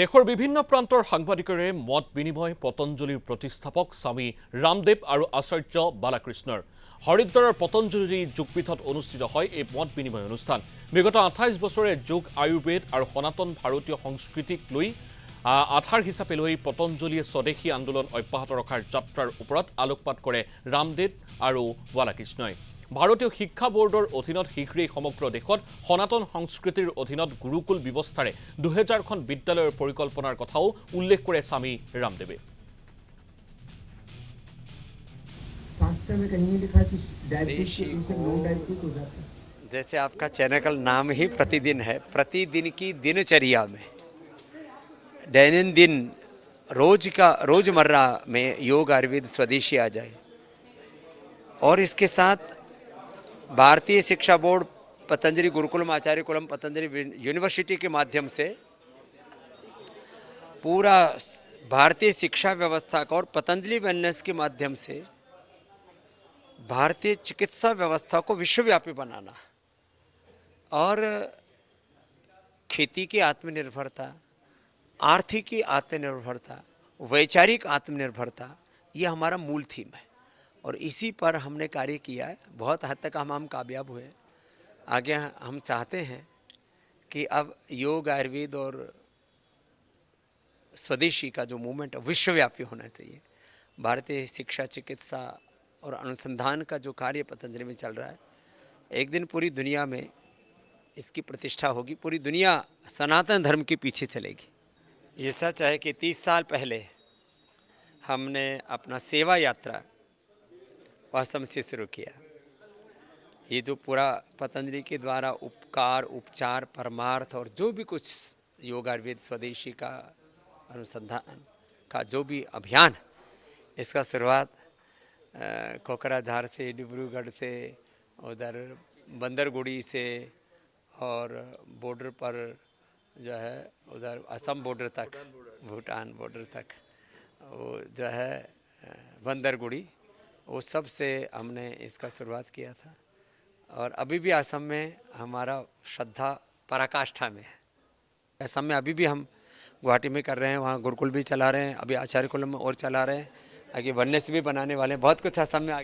দেশৰ বিভিন্ন প্ৰান্তৰ সাংবাদিকৰে মত বিনিময় পতঞ্জলীৰ প্ৰতিষ্ঠাপক স্বামী ৰামদেৱ আৰু আচাৰ্য বালাকৃষ্ণৰ হৰিদ্বাৰৰ পতঞ্জলী যোগপীঠত অনুষ্ঠিত হয় এই মত বিনিময় অনুষ্ঠান বিগত আঠাইছ বছৰে যোগ আয়ুৰ্বেদ আৰু সনাতন ভাৰতীয় সংস্কৃতিক লৈ আধাৰ হিচাপে লৈ পতঞ্জলীয়ে স্বদেশী আন্দোলন অব্যাহত ৰখাৰ যাত্ৰাৰ ওপৰত আলোকপাত কৰে ৰামদেৱ আৰু বালাকৃষ্ণই भारत शिक्षा बोर्डर अधीन शीघ्र समग्र देश सनातन संस्कृतर अधीन गुरुकुल व्यवस्था दुहजार खन विद्यालय परिकल्पनार कथ उल्लेख कर स्वामी रामदेव जैसे आपका चैनल का नाम ही प्रतिदिन है प्रतिदिन की दिनचर्या में दैनंदिन रोज का रोजमर्रा में योग आयुर्वेद स्वदेशी आ जाए और इसके साथ Bharatiya Shiksha board Patanjali Gurukulam Acharyakulam Patanjali university के माध्यम से पूरा भारतीय शिक्षा व्यवस्था का और पतंजलि वेलनेस के माध्यम से भारतीय चिकित्सा व्यवस्था को विश्वव्यापी बनाना और खेती की आत्मनिर्भरता आर्थिक की आत्मनिर्भरता वैचारिक आत्मनिर्भरता ये हमारा मूल थीम है और इसी पर हमने कार्य किया है बहुत हद तक हम हम कामयाब हुए आगे हम चाहते हैं कि अब योग आयुर्वेद और स्वदेशी का जो मूवमेंट है विश्वव्यापी होना चाहिए भारतीय शिक्षा चिकित्सा और अनुसंधान का जो कार्य पतंजलि में चल रहा है एक दिन पूरी दुनिया में इसकी प्रतिष्ठा होगी पूरी दुनिया सनातन धर्म के पीछे चलेगी ये सच है कि तीस साल पहले हमने अपना सेवा यात्रा असम से शुरू किया ये जो पूरा पतंजलि के द्वारा उपकार उपचार परमार्थ और जो भी कुछ योग आयुर्वेद स्वदेशी का अनुसंधान का जो भी अभियान इसका शुरुआत कोकराधार से डिब्रूगढ़ से उधर बंदरगुड़ी से और बॉर्डर पर जो है उधर असम बॉर्डर तक भूटान बॉर्डर तक वो जो है बंदरगुड़ी वो सब से हमने इसका शुरुआत किया था और अभी भी असम में हमारा श्रद्धा पराकाष्ठा में है असम में अभी भी हम गुवाहाटी में कर रहे हैं वहाँ गुरुकुल भी चला रहे हैं अभी आचार्य में और चला रहे हैं आगे वन्य भी बनाने वाले हैं बहुत कुछ असम में आगे